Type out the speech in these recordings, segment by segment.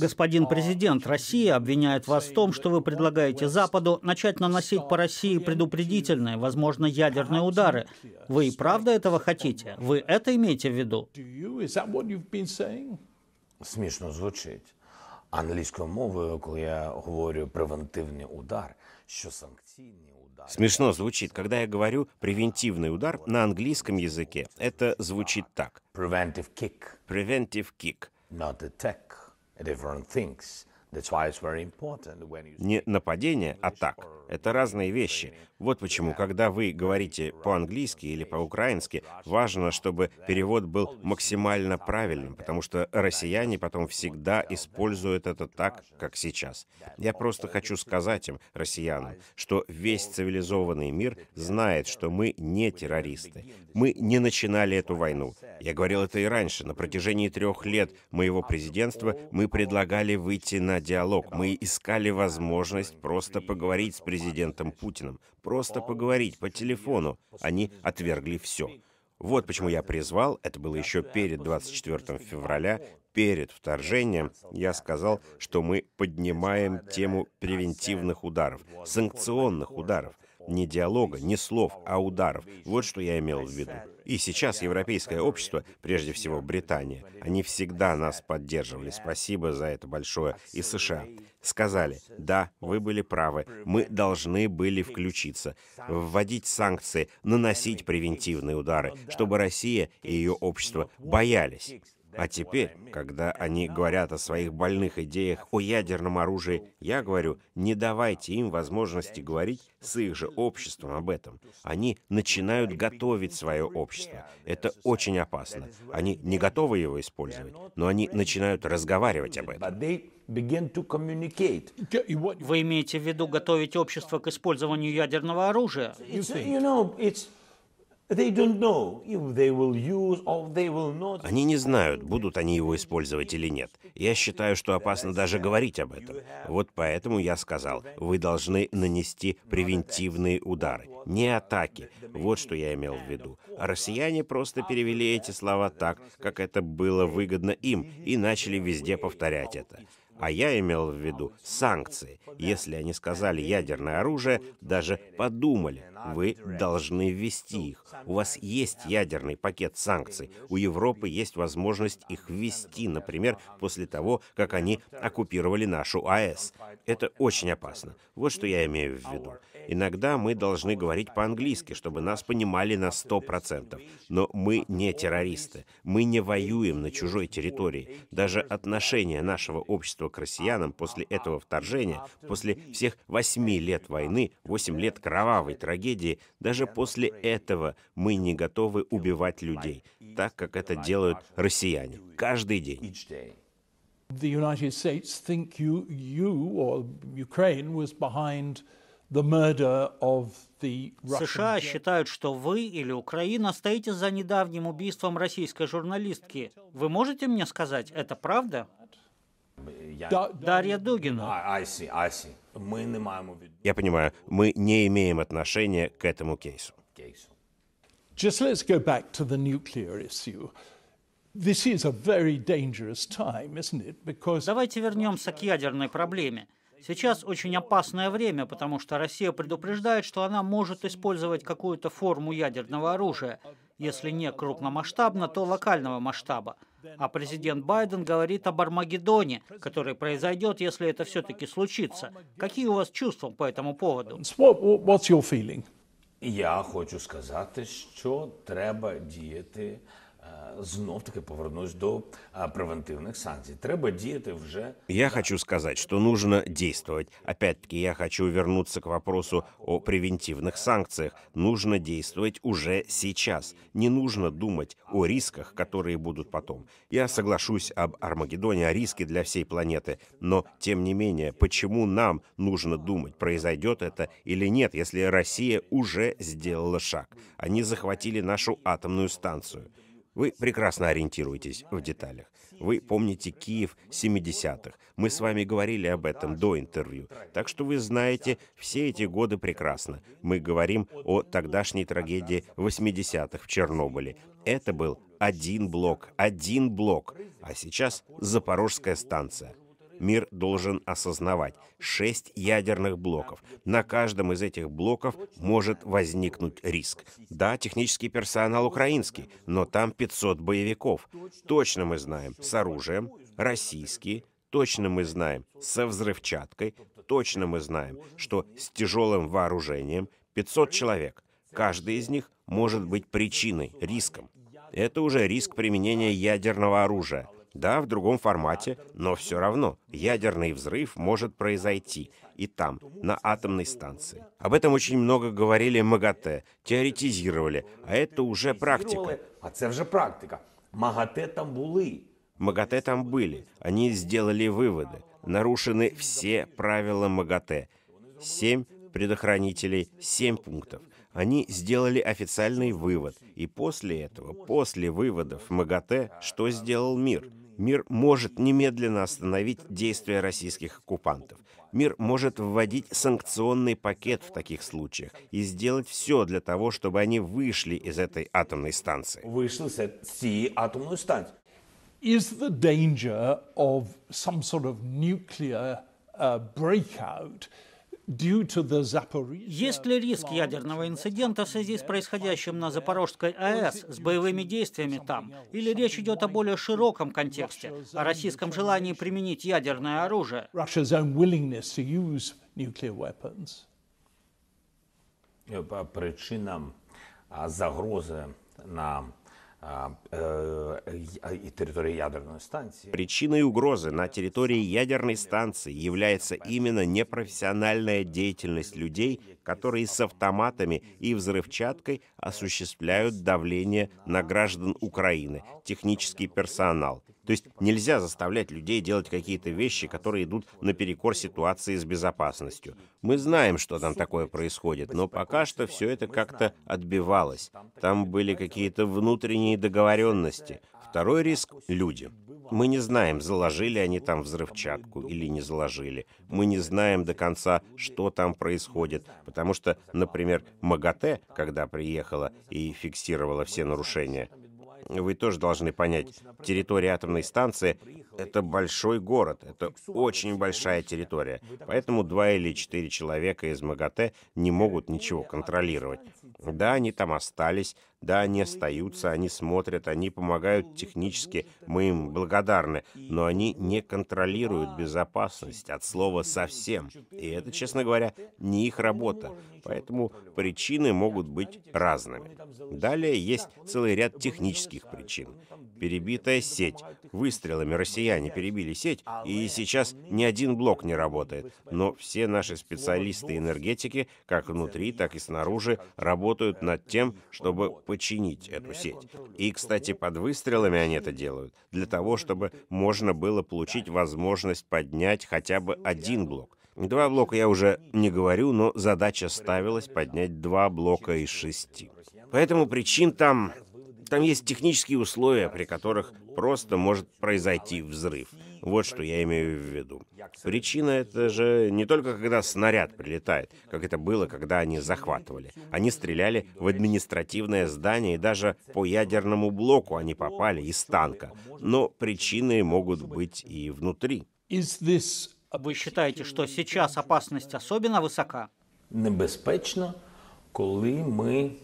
Господин президент, Россия обвиняет вас в том, что вы предлагаете Западу начать наносить по России предупредительные, возможно, ядерные удары. Вы и правда этого хотите? Вы это имеете в виду? Смешно звучит. Английскою мовою, когда я говорю "превентивный удар, что санкционный. Смешно звучит, когда я говорю «превентивный удар» на английском языке. Это звучит так. Preventive kick. Preventive kick. Not attack. Different things. Не нападение, а так. Это разные вещи. Вот почему, когда вы говорите по-английски или по-украински, важно, чтобы перевод был максимально правильным, потому что россияне потом всегда используют это так, как сейчас. Я просто хочу сказать им, россиянам, что весь цивилизованный мир знает, что мы не террористы. Мы не начинали эту войну. Я говорил это и раньше. На протяжении трех лет моего президентства мы предлагали выйти на диалог. Мы искали возможность просто поговорить с президентом президентом Путиным, просто поговорить по телефону. Они отвергли все. Вот почему я призвал, это было еще перед 24 февраля, перед вторжением, я сказал, что мы поднимаем тему превентивных ударов, санкционных ударов, не диалога, не слов, а ударов. Вот что я имел в виду. И сейчас европейское общество, прежде всего Британия, они всегда нас поддерживали. Спасибо за это большое. И США сказали, да, вы были правы, мы должны были включиться, вводить санкции, наносить превентивные удары, чтобы Россия и ее общество боялись. А теперь, когда они говорят о своих больных идеях о ядерном оружии, я говорю, не давайте им возможности говорить с их же обществом об этом. Они начинают готовить свое общество. Это очень опасно. Они не готовы его использовать, но они начинают разговаривать об этом. Вы имеете в виду готовить общество к использованию ядерного оружия? Они не знают, будут они его использовать или нет. Я считаю, что опасно даже говорить об этом. Вот поэтому я сказал, вы должны нанести превентивные удары, не атаки. Вот что я имел в виду. Россияне просто перевели эти слова так, как это было выгодно им, и начали везде повторять это а я имел в виду санкции. Если они сказали ядерное оружие, даже подумали, вы должны ввести их. У вас есть ядерный пакет санкций. У Европы есть возможность их ввести, например, после того, как они оккупировали нашу АЭС. Это очень опасно. Вот что я имею в виду. Иногда мы должны говорить по-английски, чтобы нас понимали на 100%. Но мы не террористы. Мы не воюем на чужой территории. Даже отношение нашего общества к россиянам после этого вторжения, после всех восьми лет войны, 8 лет кровавой трагедии, даже после этого мы не готовы убивать людей, так как это делают россияне каждый день. The United States think you, you or Ukraine was behind США считают, что вы или Украина стоите за недавним убийством российской журналистки. Вы можете мне сказать, это правда? Дарья Дугина. А, Я понимаю, мы не имеем отношения к этому кейсу. Давайте вернемся к ядерной проблеме. Сейчас очень опасное время, потому что Россия предупреждает, что она может использовать какую-то форму ядерного оружия, если не крупномасштабно, то локального масштаба. А президент Байден говорит об Армагеддоне, который произойдет, если это все-таки случится. Какие у вас чувства по этому поводу? Я хочу сказать, что треба действовать знов таки повернусь до а, превентивных санкций. Треба действовать вже. Я хочу сказать, что нужно действовать. Опять-таки, я хочу вернуться к вопросу о превентивных санкциях. Нужно действовать уже сейчас. Не нужно думать о рисках, которые будут потом. Я соглашусь об Армагеддоне, о риске для всей планеты. Но, тем не менее, почему нам нужно думать, произойдет это или нет, если Россия уже сделала шаг? Они захватили нашу атомную станцию. Вы прекрасно ориентируетесь в деталях. Вы помните Киев 70-х. Мы с вами говорили об этом до интервью. Так что вы знаете все эти годы прекрасно. Мы говорим о тогдашней трагедии 80-х в Чернобыле. Это был один блок, один блок. А сейчас Запорожская станция. Мир должен осознавать шесть ядерных блоков. На каждом из этих блоков может возникнуть риск. Да, технический персонал украинский, но там 500 боевиков. Точно мы знаем с оружием, российские, точно мы знаем со взрывчаткой, точно мы знаем, что с тяжелым вооружением 500 человек. Каждый из них может быть причиной, риском. Это уже риск применения ядерного оружия. Да, в другом формате, но все равно ядерный взрыв может произойти и там, на атомной станции. Об этом очень много говорили МАГАТЭ, теоретизировали, а это уже практика. А это уже практика. МАГАТЭ там были. МАГАТЭ там были. Они сделали выводы. Нарушены все правила МАГАТЭ. Семь предохранителей, семь пунктов. Они сделали официальный вывод, и после этого, после выводов МАГАТЭ, что сделал мир? Мир может немедленно остановить действия российских оккупантов. Мир может вводить санкционный пакет в таких случаях и сделать все для того, чтобы они вышли из этой атомной станции. Вышли с этой атомной станции. Is the danger of some sort of nuclear uh, breakout – есть ли риск ядерного инцидента в связи с происходящим на Запорожской АЭС, с боевыми действиями там? Или речь идет о более широком контексте, о российском желании применить ядерное оружие? Э, по причинам а, загрозы на а, э, территории ядерной станции. Причиной угрозы на территории ядерной станции является именно непрофессиональная деятельность людей, которые с автоматами и взрывчаткой осуществляют давление на граждан Украины, технический персонал. То есть нельзя заставлять людей делать какие-то вещи, которые идут наперекор ситуации с безопасностью. Мы знаем, что там такое происходит, но пока что все это как-то отбивалось. Там были какие-то внутренние договоренности. Второй риск — люди. Мы не знаем, заложили они там взрывчатку или не заложили. Мы не знаем до конца, что там происходит, потому что, например, МАГАТЭ, когда приехала и фиксировала все нарушения, вы тоже должны понять, территория атомной станции — это большой город, это очень большая территория. Поэтому два или четыре человека из МАГАТЭ не могут ничего контролировать. Да, они там остались, да, они остаются, они смотрят, они помогают технически, мы им благодарны, но они не контролируют безопасность от слова совсем. И это, честно говоря, не их работа. Поэтому причины могут быть разными. Далее есть целый ряд технических причин. Перебитая сеть. Выстрелами россияне перебили сеть, и сейчас ни один блок не работает. Но все наши специалисты энергетики, как внутри, так и снаружи, работают над тем, чтобы чинить эту сеть. И, кстати, под выстрелами они это делают, для того, чтобы можно было получить возможность поднять хотя бы один блок. Два блока я уже не говорю, но задача ставилась поднять два блока из шести. Поэтому причин там... Там есть технические условия, при которых просто может произойти взрыв. Вот что я имею в виду. Причина это же не только когда снаряд прилетает, как это было, когда они захватывали. Они стреляли в административное здание, и даже по ядерному блоку они попали из танка. Но причины могут быть и внутри. Вы считаете, что сейчас опасность особенно высока? Небезпечно, когда мы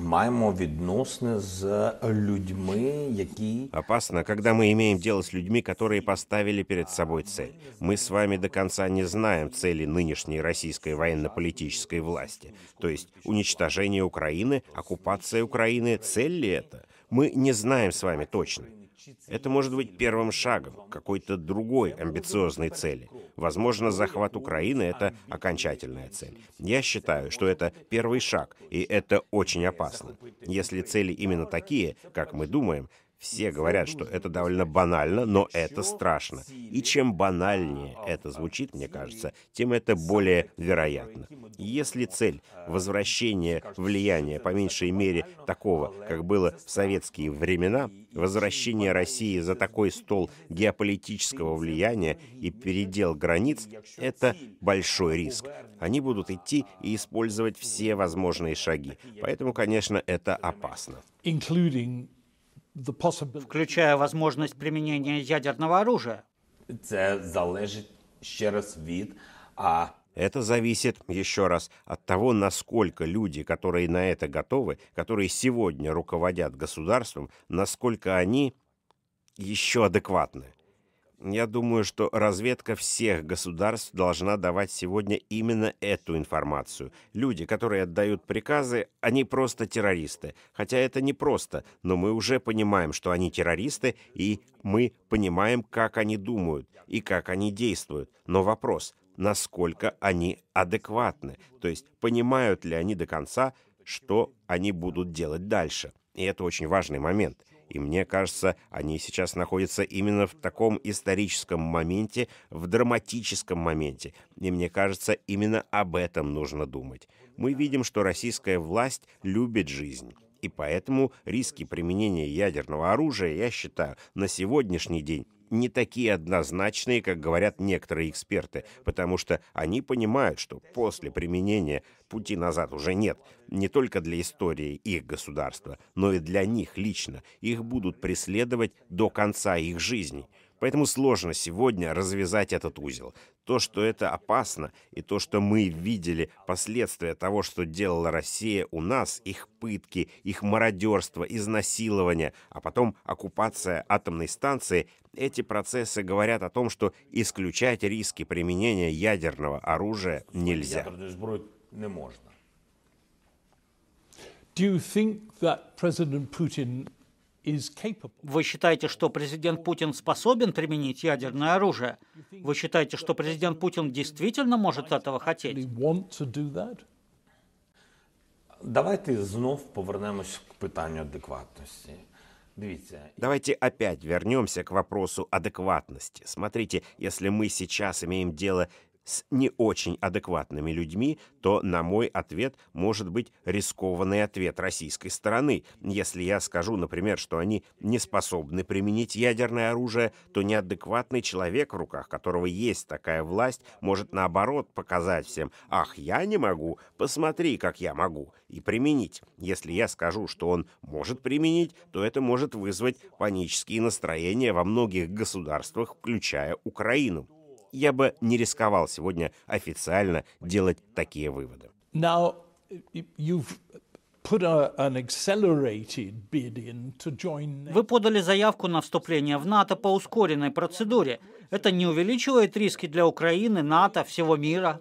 маємо відносини з людьми, які опасно, когда мы имеем дело с людьми, которые поставили перед собой цель. Мы с вами до конца не знаем цели нынешней российской военно-политической власти, то есть уничтожение Украины, оккупация Украины. Цель ли это? Мы не знаем с вами точно. Это может быть первым шагом к какой-то другой амбициозной цели. Возможно, захват Украины — это окончательная цель. Я считаю, что это первый шаг, и это очень опасно. Если цели именно такие, как мы думаем, все говорят, что это довольно банально, но это страшно. И чем банальнее это звучит, мне кажется, тем это более вероятно. Если цель — возвращение влияния, по меньшей мере, такого, как было в советские времена, возвращение России за такой стол геополитического влияния и передел границ — это большой риск. Они будут идти и использовать все возможные шаги. Поэтому, конечно, это опасно включая возможность применения ядерного оружия. Это зависит, еще раз, от а Это зависит еще раз от того, насколько люди, которые на это готовы, которые сегодня руководят государством, насколько они еще адекватны. Я думаю, что разведка всех государств должна давать сегодня именно эту информацию. Люди, которые отдают приказы, они просто террористы. Хотя это не просто, но мы уже понимаем, что они террористы, и мы понимаем, как они думают и как они действуют. Но вопрос, насколько они адекватны, то есть понимают ли они до конца, что они будут делать дальше. И это очень важный момент. И мне кажется, они сейчас находятся именно в таком историческом моменте, в драматическом моменте. И мне кажется, именно об этом нужно думать. Мы видим, что российская власть любит жизнь. И поэтому риски применения ядерного оружия, я считаю, на сегодняшний день не такие однозначные, как говорят некоторые эксперты, потому что они понимают, что после применения пути назад уже нет, не только для истории их государства, но и для них лично. Их будут преследовать до конца их жизни. Поэтому сложно сегодня развязать этот узел. То, что это опасно, и то, что мы видели последствия того, что делала Россия у нас, их пытки, их мародерство, изнасилование, а потом оккупация атомной станции, эти процессы говорят о том, что исключать риски применения ядерного оружия нельзя. не можно. Do you think that President Putin вы считаете, что президент Путин способен применить ядерное оружие? Вы считаете, что президент Путин действительно может этого хотеть? Давайте снова повернемся к питанию адекватности. Давайте опять вернемся к вопросу адекватности. Смотрите, если мы сейчас имеем дело с не очень адекватными людьми, то на мой ответ может быть рискованный ответ российской стороны. Если я скажу, например, что они не способны применить ядерное оружие, то неадекватный человек, в руках которого есть такая власть, может наоборот показать всем «Ах, я не могу, посмотри, как я могу» и применить. Если я скажу, что он может применить, то это может вызвать панические настроения во многих государствах, включая Украину я бы не рисковал сегодня официально делать такие выводы. вы подали заявку на вступление в НАТО по ускоренной процедуре. Это не увеличивает риски для Украины, НАТО, всего мира?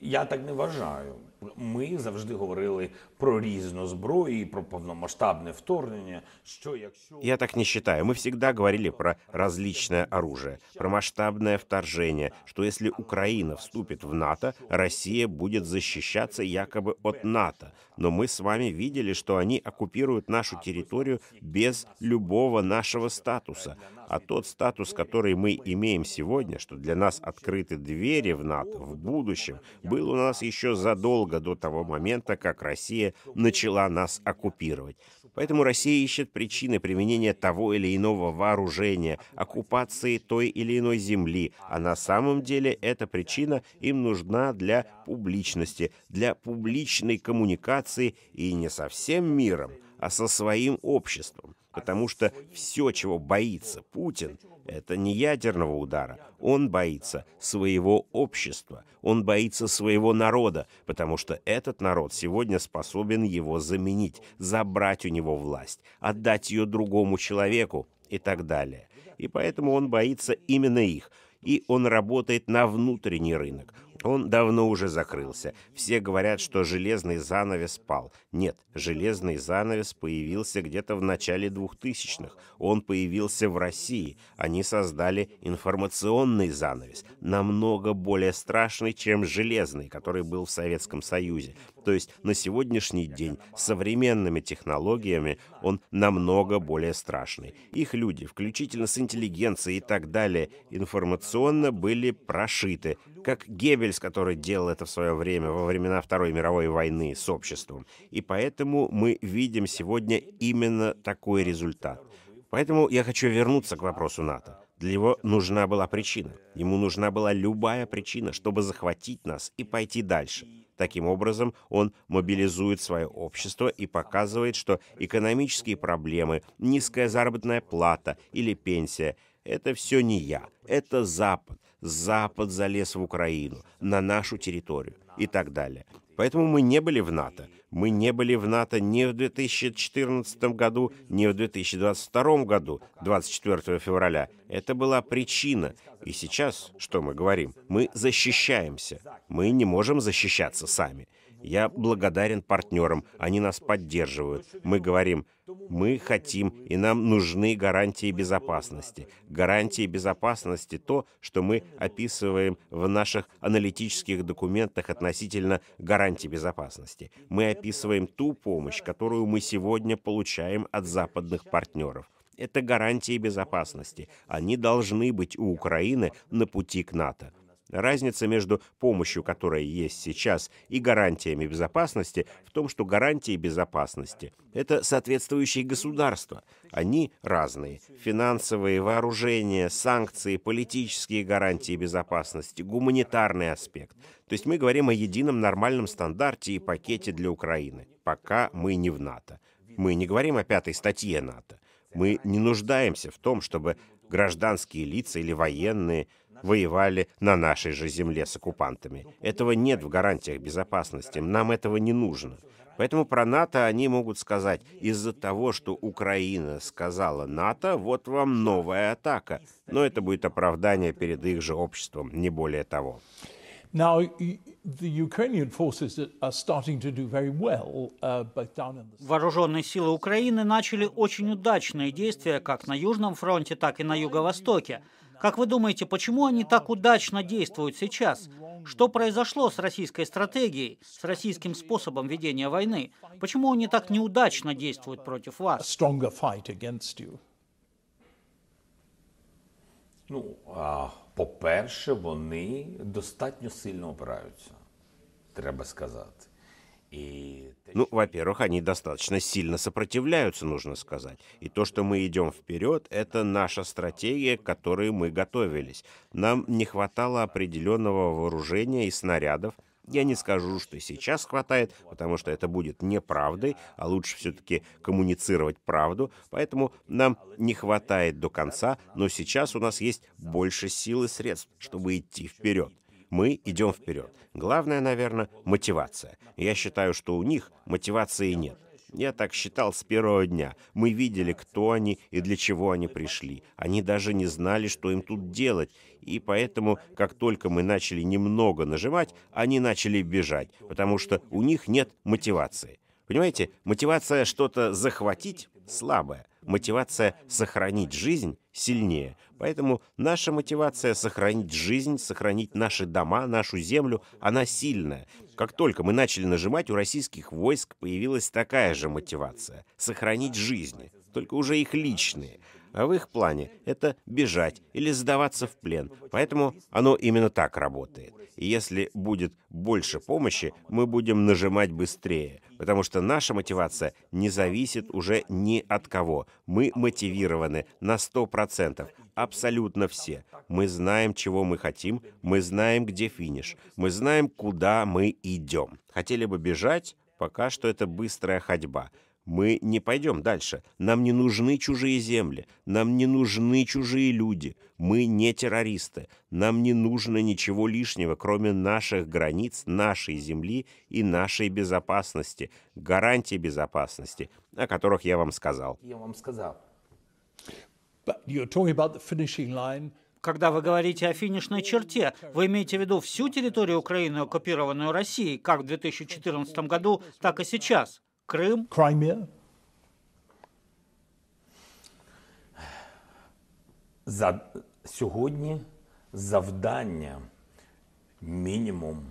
Я так не вважаю ми завжди говорили про різну зброю і про повномасштабне вторгнення. Що якщо я так не считаю, мы всегда говорили про различное оружие, про масштабное вторжение, что если Украина вступит в НАТО, Россия будет защищаться якобы от НАТО. Но мы с вами видели, что они оккупируют нашу территорию без любого нашего статуса а тот статус, который мы имеем сегодня, что для нас открыты двери в НАТО в будущем, был у нас еще задолго до того момента, как Россия начала нас оккупировать. Поэтому Россия ищет причины применения того или иного вооружения, оккупации той или иной земли, а на самом деле эта причина им нужна для публичности, для публичной коммуникации и не со всем миром, а со своим обществом потому что все, чего боится Путин, это не ядерного удара. Он боится своего общества, он боится своего народа, потому что этот народ сегодня способен его заменить, забрать у него власть, отдать ее другому человеку и так далее. И поэтому он боится именно их. И он работает на внутренний рынок. Он давно уже закрылся. Все говорят, что железный занавес пал. Нет, железный занавес появился где-то в начале 2000-х. Он появился в России. Они создали информационный занавес, намного более страшный, чем железный, который был в Советском Союзе. То есть на сегодняшний день современными технологиями он намного более страшный. Их люди, включительно с интеллигенцией и так далее, информационно были прошиты, как Геббельс, который делал это в свое время, во времена Второй мировой войны с обществом. И поэтому мы видим сегодня именно такой результат. Поэтому я хочу вернуться к вопросу НАТО. Для него нужна была причина. Ему нужна была любая причина, чтобы захватить нас и пойти дальше. Таким образом, он мобилизует свое общество и показывает, что экономические проблемы, низкая заработная плата или пенсия – это все не я, это Запад, Запад залез в Украину, на нашу территорию и так далее. Поэтому мы не были в НАТО. Мы не были в НАТО ни в 2014 году, ни в 2022 году, 24 февраля. Это была причина. И сейчас, что мы говорим, мы защищаемся. Мы не можем защищаться сами. Я благодарен партнерам, они нас поддерживают. Мы говорим, мы хотим и нам нужны гарантии безопасности. Гарантии безопасности — то, что мы описываем в наших аналитических документах относительно гарантий безопасности. Мы описываем ту помощь, которую мы сегодня получаем от западных партнеров это гарантии безопасности. Они должны быть у Украины на пути к НАТО. Разница между помощью, которая есть сейчас, и гарантиями безопасности в том, что гарантии безопасности – это соответствующие государства. Они разные – финансовые, вооружения, санкции, политические гарантии безопасности, гуманитарный аспект. То есть мы говорим о едином нормальном стандарте и пакете для Украины, пока мы не в НАТО. Мы не говорим о пятой статье НАТО. Мы не нуждаемся в том, чтобы гражданские лица или военные – воевали на нашей же земле с оккупантами. Этого нет в гарантиях безопасности, нам этого не нужно. Поэтому про НАТО они могут сказать, из-за того, что Украина сказала НАТО, вот вам новая атака. Но это будет оправдание перед их же обществом, не более того. Uh, Вооруженные силы Украины начали очень удачные действия как на Южном фронте, так и на Юго-Востоке. Как вы думаете, почему они так удачно действуют сейчас? Что произошло с российской стратегией, с российским способом ведения войны? Почему они так неудачно действуют против вас? Ну, а, по-перше, они достаточно сильно опираються, треба сказать. Ну, во-первых, они достаточно сильно сопротивляются, нужно сказать. И то, что мы идем вперед, это наша стратегия, к которой мы готовились. Нам не хватало определенного вооружения и снарядов. Я не скажу, что сейчас хватает, потому что это будет неправдой, а лучше все-таки коммуницировать правду, поэтому нам не хватает до конца, но сейчас у нас есть больше сил и средств, чтобы идти вперед мы идем вперед. Главное, наверное, мотивация. Я считаю, что у них мотивации нет. Я так считал с первого дня. Мы видели, кто они и для чего они пришли. Они даже не знали, что им тут делать. И поэтому, как только мы начали немного нажимать, они начали бежать, потому что у них нет мотивации. Понимаете, мотивация что-то захватить слабая. Мотивация сохранить жизнь сильнее. Поэтому наша мотивация сохранить жизнь, сохранить наши дома, нашу землю, она сильная. Как только мы начали нажимать, у российских войск появилась такая же мотивация – сохранить жизни, только уже их личные – а в их плане это бежать или сдаваться в плен. Поэтому оно именно так работает. И если будет больше помощи, мы будем нажимать быстрее, потому что наша мотивация не зависит уже ни от кого. Мы мотивированы на 100%, абсолютно все. Мы знаем, чего мы хотим, мы знаем, где финиш, мы знаем, куда мы идем. Хотели бы бежать, пока что это быстрая ходьба – мы не пойдем дальше. Нам не нужны чужие земли, нам не нужны чужие люди. Мы не террористы. Нам не нужно ничего лишнего, кроме наших границ, нашей земли и нашей безопасности, гарантии безопасности, о которых я вам сказал. Я вам сказал. Когда вы говорите о финишной черте, вы имеете в виду всю территорию Украины, оккупированную Россией, как в 2014 году, так и сейчас? Крим. Crimea. За сьогодні завдання мінімум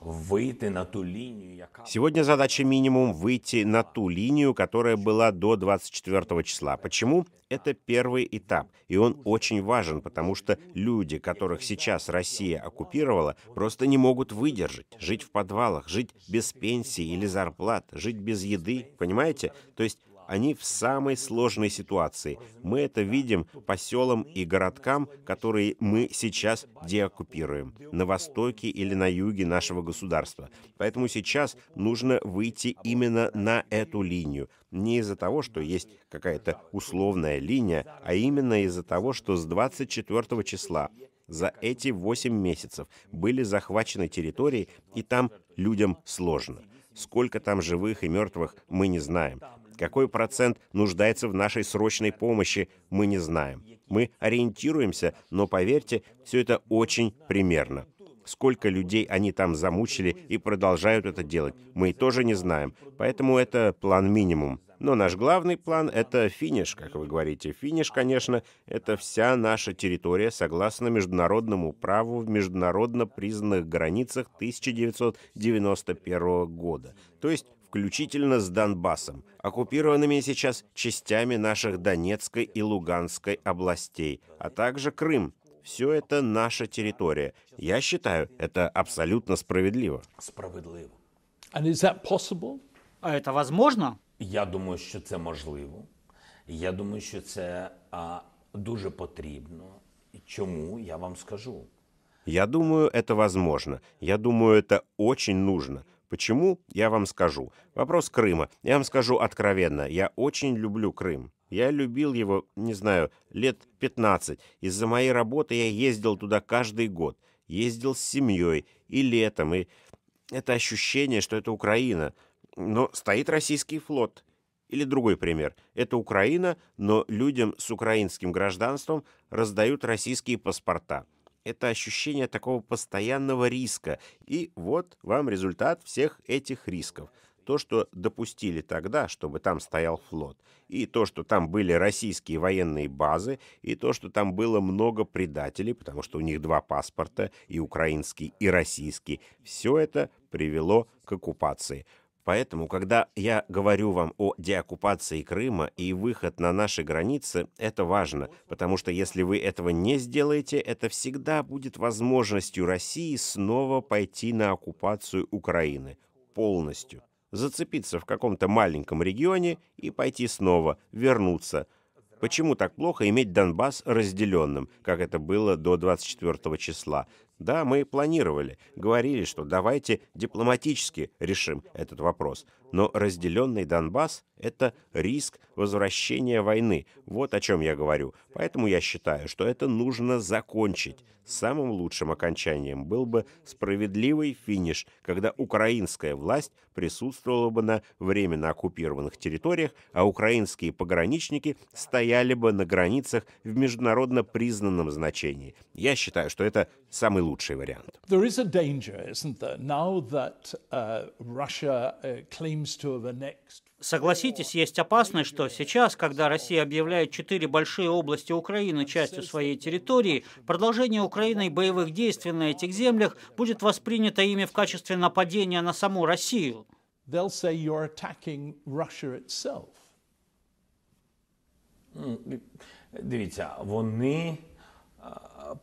выйти на ту линию. Сегодня задача минимум выйти на ту линию, которая была до 24 числа. Почему? Это первый этап, и он очень важен, потому что люди, которых сейчас Россия оккупировала, просто не могут выдержать, жить в подвалах, жить без пенсии или зарплат, жить без еды, понимаете? То есть они в самой сложной ситуации. Мы это видим по селам и городкам, которые мы сейчас деоккупируем, на востоке или на юге нашего государства. Поэтому сейчас нужно выйти именно на эту линию. Не из-за того, что есть какая-то условная линия, а именно из-за того, что с 24 числа за эти 8 месяцев были захвачены территории, и там людям сложно. Сколько там живых и мертвых, мы не знаем. Какой процент нуждается в нашей срочной помощи, мы не знаем. Мы ориентируемся, но, поверьте, все это очень примерно. Сколько людей они там замучили и продолжают это делать, мы тоже не знаем. Поэтому это план минимум. Но наш главный план — это финиш, как вы говорите. Финиш, конечно, это вся наша территория согласно международному праву в международно признанных границах 1991 года. То есть включительно с Донбассом, оккупированными сейчас частями наших Донецкой и Луганской областей, а также Крым. Все это наша территория. Я считаю, это абсолютно справедливо. Справедливо. А это возможно? Я думаю, что это возможно. Я думаю, что это а, дуже потрібно. Чому я вам скажу? Я думаю, это возможно. Я думаю, это очень нужно. Почему? Я вам скажу. Вопрос Крыма. Я вам скажу откровенно. Я очень люблю Крым. Я любил его, не знаю, лет 15. Из-за моей работы я ездил туда каждый год. Ездил с семьей и летом. И это ощущение, что это Украина. Но стоит российский флот. Или другой пример. Это Украина, но людям с украинским гражданством раздают российские паспорта это ощущение такого постоянного риска. И вот вам результат всех этих рисков. То, что допустили тогда, чтобы там стоял флот, и то, что там были российские военные базы, и то, что там было много предателей, потому что у них два паспорта, и украинский, и российский, все это привело к оккупации. Поэтому, когда я говорю вам о деоккупации Крыма и выход на наши границы, это важно, потому что если вы этого не сделаете, это всегда будет возможностью России снова пойти на оккупацию Украины полностью, зацепиться в каком-то маленьком регионе и пойти снова, вернуться. Почему так плохо иметь Донбасс разделенным, как это было до 24 числа? Да, мы планировали, говорили, что давайте дипломатически решим этот вопрос, но разделенный Донбасс – это риск возвращения войны. Вот о чем я говорю. Поэтому я считаю, что это нужно закончить. Самым лучшим окончанием был бы справедливый финиш, когда украинская власть присутствовала бы на временно оккупированных территориях, а украинские пограничники стояли бы на границах в международно признанном значении. Я считаю, что это самый лучший вариант. There is a danger, isn't there, now that uh, Russia uh, claims Согласитесь, есть опасность, что сейчас, когда Россия объявляет четыре большие области Украины частью своей территории, продолжение Украиной боевых действий на этих землях будет воспринято ими в качестве нападения на саму Россию. Ну, дивіться, вони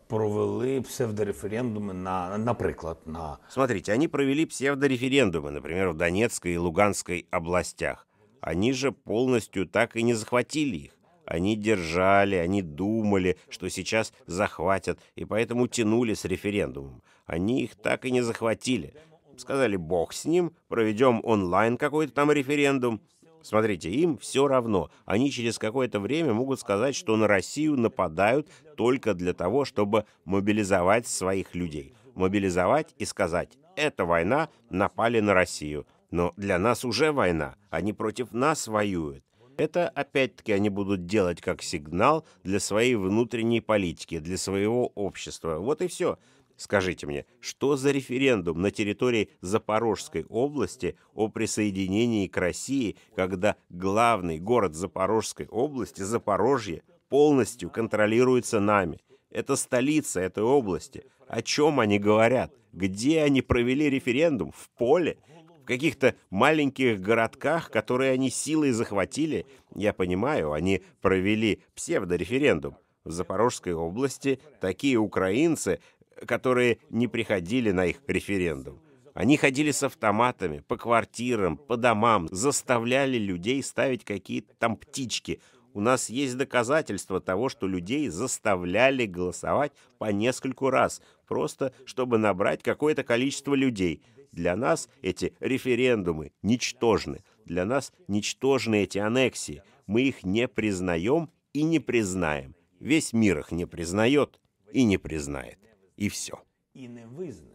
провели псевдореферендумы на, например, на... Смотрите, они провели псевдореферендумы, например, в Донецкой и Луганской областях. Они же полностью так и не захватили их. Они держали, они думали, что сейчас захватят, и поэтому тянули с референдумом. Они их так и не захватили. Сказали, бог с ним, проведем онлайн какой-то там референдум. Смотрите, им все равно. Они через какое-то время могут сказать, что на Россию нападают только для того, чтобы мобилизовать своих людей. Мобилизовать и сказать, эта война, напали на Россию. Но для нас уже война, они против нас воюют. Это опять-таки они будут делать как сигнал для своей внутренней политики, для своего общества. Вот и все. Скажите мне, что за референдум на территории Запорожской области о присоединении к России, когда главный город Запорожской области, Запорожье, полностью контролируется нами? Это столица этой области. О чем они говорят? Где они провели референдум? В поле? В каких-то маленьких городках, которые они силой захватили? Я понимаю, они провели псевдореферендум. В Запорожской области такие украинцы, которые не приходили на их референдум. Они ходили с автоматами, по квартирам, по домам, заставляли людей ставить какие-то там птички. У нас есть доказательства того, что людей заставляли голосовать по нескольку раз, просто чтобы набрать какое-то количество людей. Для нас эти референдумы ничтожны. Для нас ничтожны эти аннексии. Мы их не признаем и не признаем. Весь мир их не признает и не признает и все. И не визнає.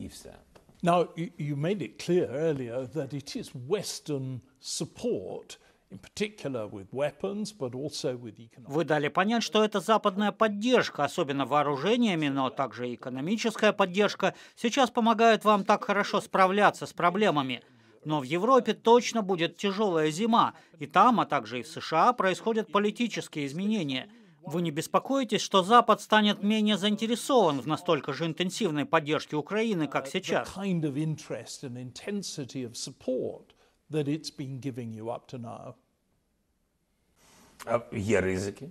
И все. Now, you made it clear earlier that it is Western support Вы дали понять, что это западная поддержка, особенно вооружениями, но также и экономическая поддержка, сейчас помогает вам так хорошо справляться с проблемами. Но в Европе точно будет тяжелая зима, и там, а также и в США происходят политические изменения – вы не беспокоитесь, что Запад станет менее заинтересован в настолько же интенсивной поддержке Украины, как uh, сейчас? Uh, є риски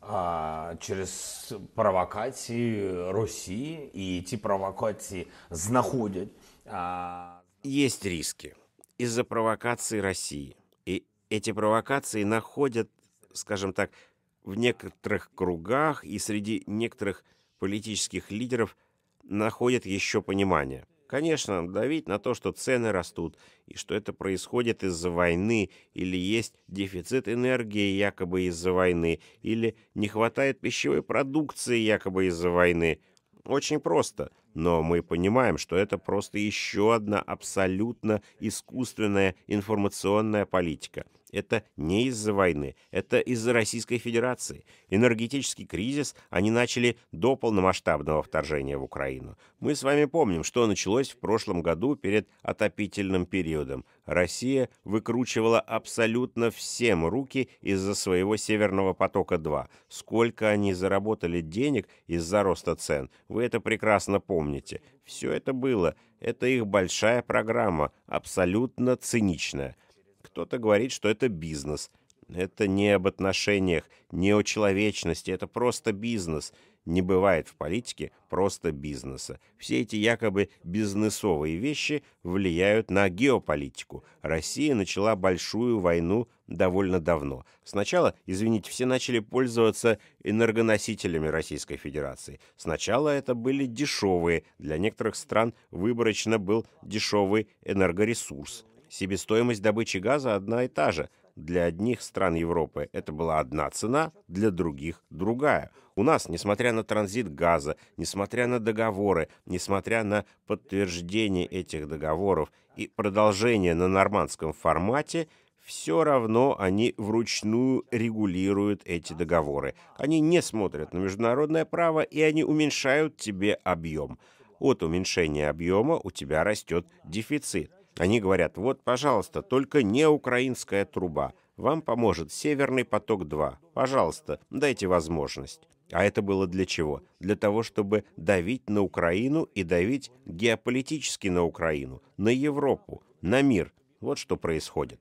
а, через провокации России и эти провокации знаходять. А, Есть риски из-за провокаций России. И эти провокации находят, скажем так, в некоторых кругах и среди некоторых политических лидеров находят еще понимание. Конечно, давить на то, что цены растут, и что это происходит из-за войны, или есть дефицит энергии якобы из-за войны, или не хватает пищевой продукции якобы из-за войны. Очень просто. Но мы понимаем, что это просто еще одна абсолютно искусственная информационная политика. Это не из-за войны, это из-за Российской Федерации. Энергетический кризис они начали до полномасштабного вторжения в Украину. Мы с вами помним, что началось в прошлом году перед отопительным периодом. Россия выкручивала абсолютно всем руки из-за своего «Северного потока-2». Сколько они заработали денег из-за роста цен, вы это прекрасно помните помните. Все это было. Это их большая программа, абсолютно циничная. Кто-то говорит, что это бизнес. Это не об отношениях, не о человечности, это просто бизнес. Не бывает в политике просто бизнеса. Все эти якобы бизнесовые вещи влияют на геополитику. Россия начала большую войну довольно давно. Сначала, извините, все начали пользоваться энергоносителями Российской Федерации. Сначала это были дешевые, для некоторых стран выборочно был дешевый энергоресурс. Себестоимость добычи газа одна и та же для одних стран Европы это была одна цена, для других – другая. У нас, несмотря на транзит газа, несмотря на договоры, несмотря на подтверждение этих договоров и продолжение на нормандском формате – все равно они вручную регулируют эти договоры. Они не смотрят на международное право, и они уменьшают тебе объем. От уменьшения объема у тебя растет дефицит. Они говорят, вот, пожалуйста, только не украинская труба. Вам поможет «Северный поток-2». Пожалуйста, дайте возможность. А это было для чего? Для того, чтобы давить на Украину и давить геополитически на Украину, на Европу, на мир. Вот что происходит.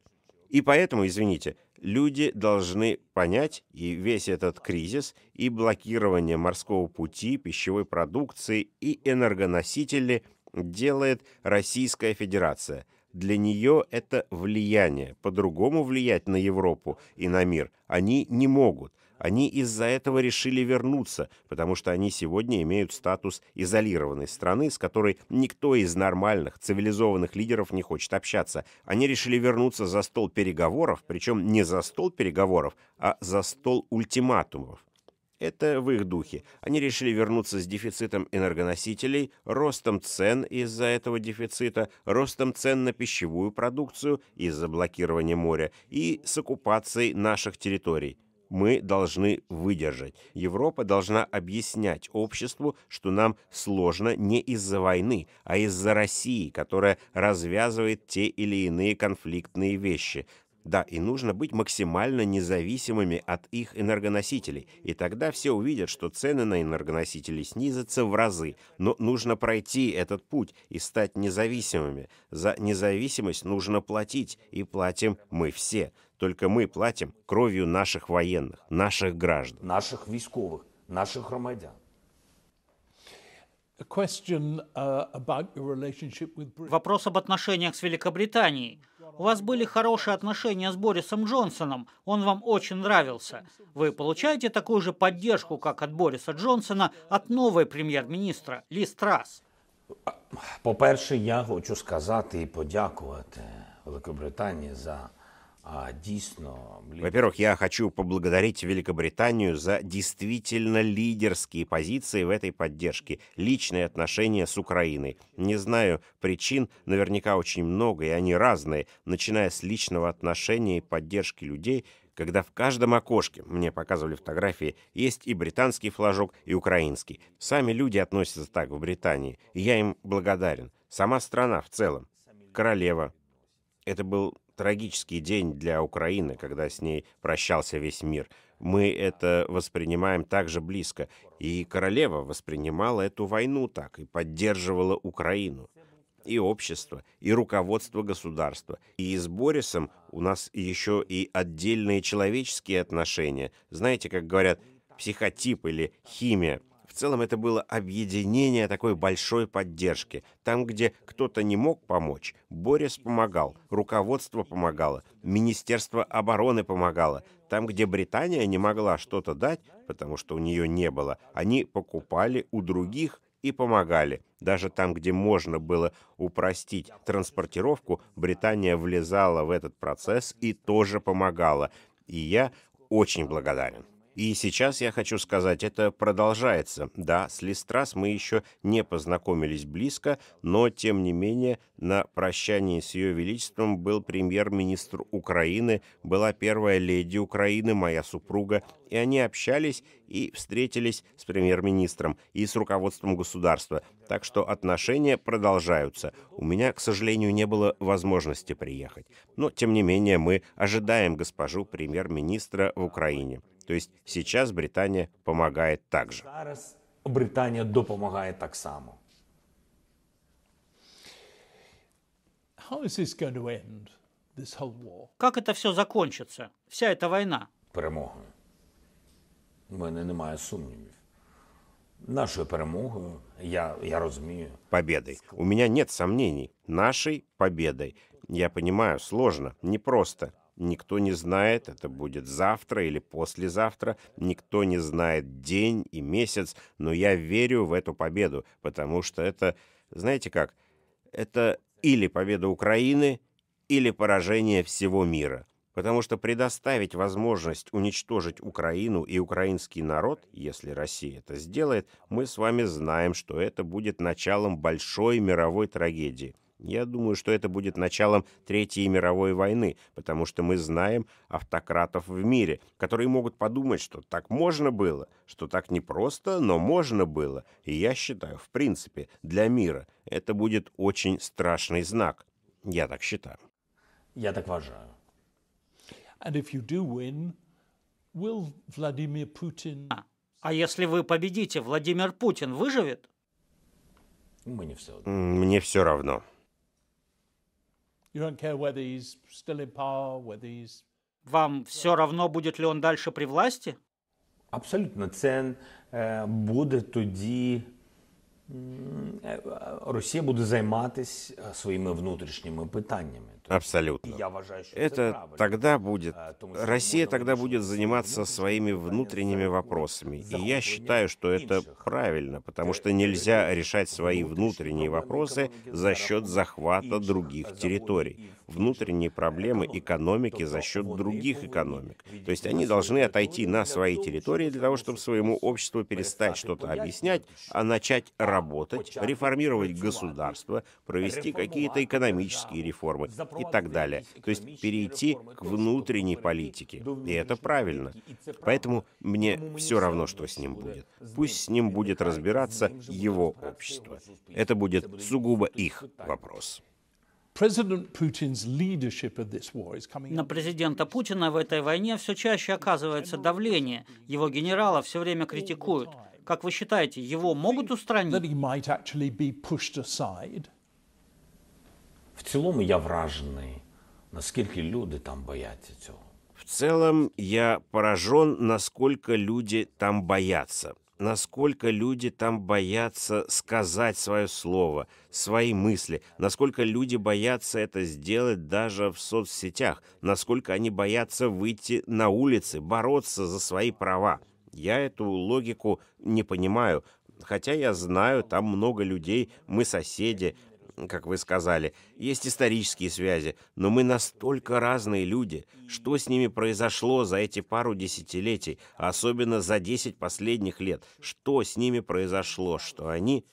И поэтому, извините, люди должны понять и весь этот кризис, и блокирование морского пути, пищевой продукции, и энергоносители – делает Российская Федерация. Для нее это влияние. По-другому влиять на Европу и на мир они не могут. Они из-за этого решили вернуться, потому что они сегодня имеют статус изолированной страны, с которой никто из нормальных, цивилизованных лидеров не хочет общаться. Они решили вернуться за стол переговоров, причем не за стол переговоров, а за стол ультиматумов. Это в их духе. Они решили вернуться с дефицитом энергоносителей, ростом цен из-за этого дефицита, ростом цен на пищевую продукцию из-за блокирования моря и с оккупацией наших территорий. Мы должны выдержать. Европа должна объяснять обществу, что нам сложно не из-за войны, а из-за России, которая развязывает те или иные конфликтные вещи, да, и нужно быть максимально независимыми от их энергоносителей, и тогда все увидят, что цены на энергоносители снизятся в разы. Но нужно пройти этот путь и стать независимыми. За независимость нужно платить, и платим мы все. Только мы платим кровью наших военных, наших граждан. Наших військовых, наших громадян. Uh, Вопрос об отношениях с Великобританией. У вас были хорошие отношения с Борисом Джонсоном, он вам очень нравился. Вы получаете такую же поддержку, как от Бориса Джонсона, от новой премьер-министра Лі Страс? По-перше, я хочу сказать и подякувати Великобританії за а, Во-первых, я хочу поблагодарить Великобританию за действительно лидерские позиции в этой поддержке, личные отношения с Украиной. Не знаю причин, наверняка очень много, и они разные, начиная с личного отношения и поддержки людей, когда в каждом окошке, мне показывали фотографии, есть и британский флажок, и украинский. Сами люди относятся так в Британии, и я им благодарен. Сама страна в целом. Королева. Это был трагический день для Украины, когда с ней прощался весь мир. Мы это воспринимаем так же близко. И королева воспринимала эту войну так и поддерживала Украину. И общество, и руководство государства. И с Борисом у нас еще и отдельные человеческие отношения. Знаете, как говорят, психотип или химия – целом это было объединение такой большой поддержки. Там, где кто-то не мог помочь, Борис помогал, руководство помогало, Министерство обороны помогало. Там, где Британия не могла что-то дать, потому что у нее не было, они покупали у других и помогали. Даже там, где можно было упростить транспортировку, Британия влезала в этот процесс и тоже помогала. И я очень благодарен. И сейчас я хочу сказать, это продолжается. Да, с Листрас мы еще не познакомились близко, но, тем не менее, на прощании с Ее Величеством был премьер-министр Украины, была первая леди Украины, моя супруга, и они общались и встретились с премьер-министром и с руководством государства. Так что отношения продолжаются. У меня, к сожалению, не было возможности приехать. Но, тем не менее, мы ожидаем госпожу премьер-министра в Украине. То есть сейчас Британия помогает также. Зараз Британия допомагает так само. Как это все закончится? Вся эта война? Перемогою. У мене немає сумнівів. Нашей перемогою, я, я розумію. Победой. У меня нет сомнений. Нашей победой. Я понимаю, сложно, непросто. Никто не знает, это будет завтра или послезавтра. Никто не знает день и месяц, но я верю в эту победу, потому что это, знаете как, это или победа Украины, или поражение всего мира. Потому что предоставить возможность уничтожить Украину и украинский народ, если Россия это сделает, мы с вами знаем, что это будет началом большой мировой трагедии – я думаю, что это будет началом Третьей мировой войны, потому что мы знаем автократов в мире, которые могут подумать, что так можно было, что так непросто, но можно было. И я считаю, в принципе, для мира это будет очень страшный знак. Я так считаю. Я так уважаю. And if you do win, will Vladimir Putin... А, а если вы победите, Владимир Путин выживет? Мы все Мне все равно. Вам все равно, будет ли он дальше при власти? Абсолютно. Це э, будет тоді Россия будет займатись своими внутрішніми питаннями. Абсолютно. Я вважаю, что это тогда будет. Россия тогда будет заниматься своими внутренними вопросами. И я считаю, что это правильно, потому что нельзя решать свои внутренние вопросы за счет захвата других территорий внутренние проблемы экономики за счет других экономик. То есть они должны отойти на свои территории для того, чтобы своему обществу перестать что-то объяснять, а начать работать, реформировать государство, провести какие-то экономические реформы и так далее. То есть перейти к внутренней политике. И это правильно. Поэтому мне все равно, что с ним будет. Пусть с ним будет разбираться его общество. Это будет сугубо их вопрос. На президента Путина в этой войне все чаще оказывается давление. Его генерала все время критикуют. Как вы считаете, его могут устранить? В целом я вражений, Насколько люди там боятся цього. В целом я поражен, насколько люди там боятся насколько люди там боятся сказать свое слово, свои мысли, насколько люди боятся это сделать даже в соцсетях, насколько они боятся выйти на улицы, бороться за свои права. Я эту логику не понимаю, хотя я знаю, там много людей, мы соседи, как вы сказали, есть исторические связи, но мы настолько разные люди. Что с ними произошло за эти пару десятилетий, особенно за 10 последних лет? Что с ними произошло, что они...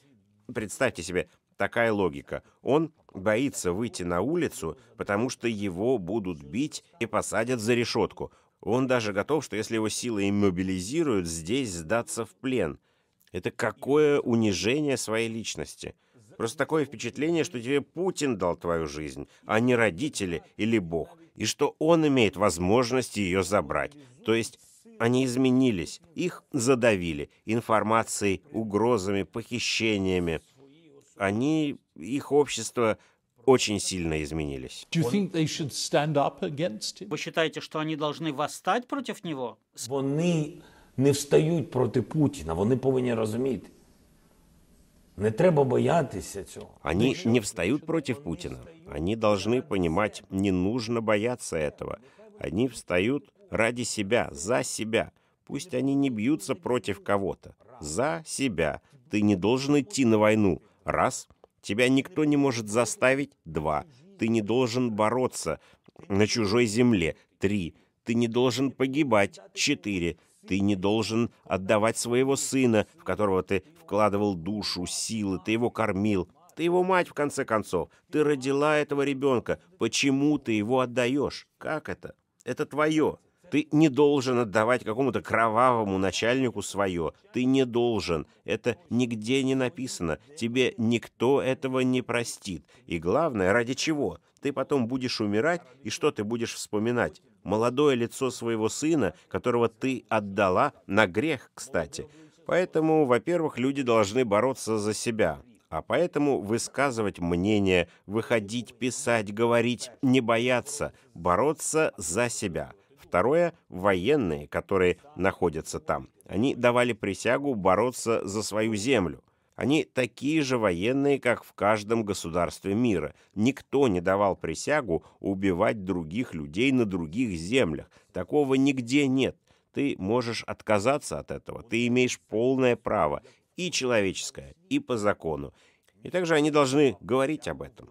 Представьте себе, такая логика. Он боится выйти на улицу, потому что его будут бить и посадят за решетку. Он даже готов, что если его силы иммобилизируют, здесь сдаться в плен. Это какое унижение своей личности. Просто такое впечатление, что тебе Путин дал твою жизнь, а не родители или Бог, и что он имеет возможность ее забрать. То есть они изменились, их задавили информацией, угрозами, похищениями. Они, их общество очень сильно изменились. Вы считаете, что они должны восстать против него? они не встають проти Путіна, они должны розуміти. Не треба бояться этого. Они не встают против Путина. Они должны понимать, не нужно бояться этого. Они встают ради себя, за себя. Пусть они не бьются против кого-то. За себя. Ты не должен идти на войну. Раз. Тебя никто не может заставить. Два. Ты не должен бороться на чужой земле. Три. Ты не должен погибать. Четыре. Ты не должен отдавать своего сына, в которого ты вкладывал душу, силы, ты его кормил. Ты его мать, в конце концов. Ты родила этого ребенка. Почему ты его отдаешь? Как это? Это твое. Ты не должен отдавать какому-то кровавому начальнику свое. Ты не должен. Это нигде не написано. Тебе никто этого не простит. И главное, ради чего? Ты потом будешь умирать, и что ты будешь вспоминать? Молодое лицо своего сына, которого ты отдала, на грех, кстати. Поэтому, во-первых, люди должны бороться за себя, а поэтому высказывать мнение, выходить, писать, говорить, не бояться, бороться за себя. Второе – военные, которые находятся там. Они давали присягу бороться за свою землю. Они такие же военные, как в каждом государстве мира. Никто не давал присягу убивать других людей на других землях. Такого нигде нет. Ты можешь отказаться от этого. Ты имеешь полное право, и человеческое, и по закону. И также они должны говорить об этом.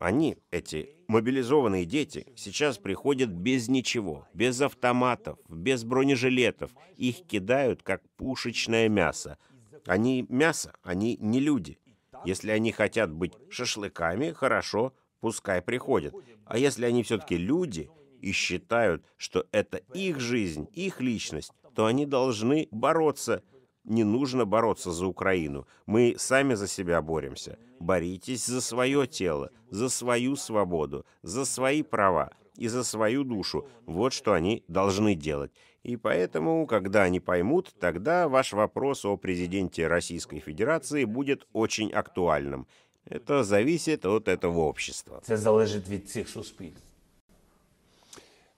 Они, эти мобилизованные дети, сейчас приходят без ничего, без автоматов, без бронежилетов. Их кидают, как пушечное мясо. Они мясо, они не люди. Если они хотят быть шашлыками, хорошо, пускай приходят. А если они все-таки люди, и считают, что это их жизнь, их личность, то они должны бороться. Не нужно бороться за Украину. Мы сами за себя боремся. Боритесь за свое тело, за свою свободу, за свои права и за свою душу. Вот что они должны делать. И поэтому, когда они поймут, тогда ваш вопрос о президенте Российской Федерации будет очень актуальным. Это зависит от этого общества. Это зависит от этих суспільств.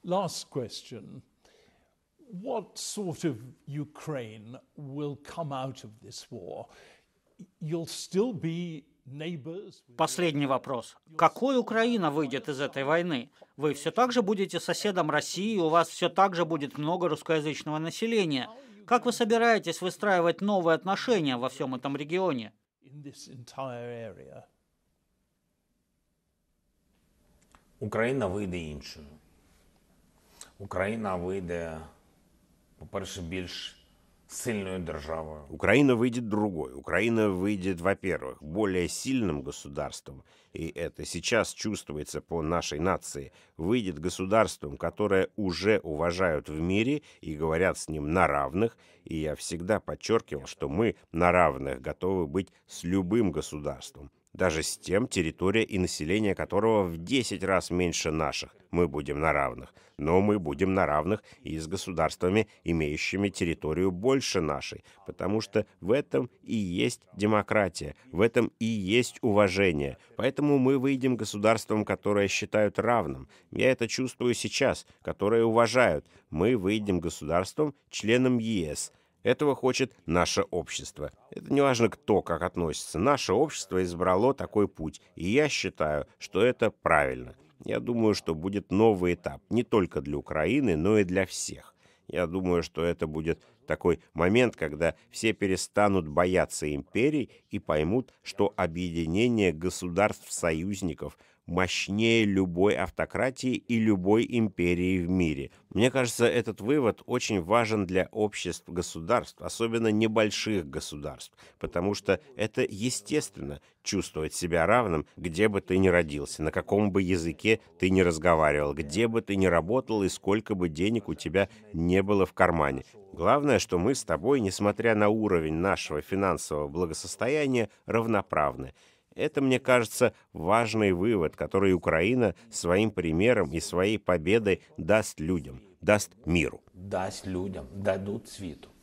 Last question. What sort of Ukraine will come out of this war? You'll still be Последний вопрос. Какой Украина выйдет из этой войны? Вы все так же будете соседом России, у вас все так же будет много русскоязычного населения. Как вы собираетесь выстраивать новые отношения во всем этом регионе? Украина выйдет иншую. Україна вийде, по-перше, більш сильной державой. Украина выйдет другой. Украина выйдет, во-первых, более сильным государством, и это сейчас чувствуется по нашей нации, выйдет государством, которое уже уважают в мире и говорят с ним на равных, и я всегда подчеркивал, что мы на равных готовы быть с любым государством, даже с тем, территория и население которого в 10 раз меньше наших. Мы будем на равных. Но мы будем на равных и с государствами, имеющими территорию больше нашей, потому что в этом и есть демократия, в этом и есть уважение. Поэтому мы выйдем государством, которое считают равным. Я это чувствую сейчас, которое уважают. Мы выйдем государством, членом ЕС, этого хочет наше общество. Это не важно, кто как относится. Наше общество избрало такой путь, и я считаю, что это правильно. Я думаю, что будет новый этап не только для Украины, но и для всех. Я думаю, что это будет такой момент, когда все перестанут бояться империи и поймут, что объединение государств-союзников – мощнее любой автократии и любой империи в мире. Мне кажется, этот вывод очень важен для обществ государств, особенно небольших государств, потому что это естественно чувствовать себя равным, где бы ты ни родился, на каком бы языке ты ни разговаривал, где бы ты ни работал и сколько бы денег у тебя не было в кармане. Главное, что мы с тобой, несмотря на уровень нашего финансового благосостояния, равноправны. Это, мне кажется, важный вывод, который Украина своим примером и своей победой даст людям, даст миру. Даст людям, дадут свету.